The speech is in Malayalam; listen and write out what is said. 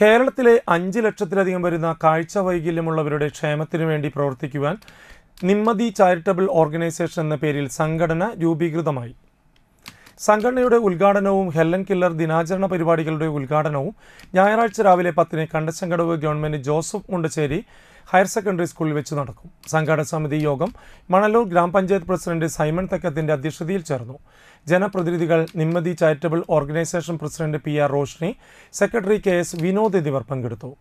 കേരളത്തിലെ അഞ്ച് ലക്ഷത്തിലധികം വരുന്ന കാഴ്ച വൈകല്യമുള്ളവരുടെ ക്ഷേമത്തിനു വേണ്ടി പ്രവർത്തിക്കുവാൻ നിമ്മതി ചാരിറ്റബിൾ ഓർഗനൈസേഷൻ എന്ന പേരിൽ സംഘടന രൂപീകൃതമായി സംഘടനയുടെ ഉദ്ഘാടനവും ഹെല്ലൻ കില്ലർ ദിനാചരണ പരിപാടികളുടെ ഉദ്ഘാടനവും ഞായറാഴ്ച രാവിലെ പത്തിന് Kandassankadavu government Joseph Mundassery higher secondary സ്കൂളിൽ വെച്ച് നടക്കും സംഘാടക സമിതി യോഗം മണലൂർ ഗ്രാമപഞ്ചായത്ത് പ്രസിഡന്റ് സൈമൺ തക്കത്തിന്റെ അധ്യക്ഷതയിൽ ചേർന്നു ജനപ്രതിനിധികൾ Nimmathi charitable organisation president P R Roshni secretary K S Vinod എന്നിവർ പങ്കെടുത്തു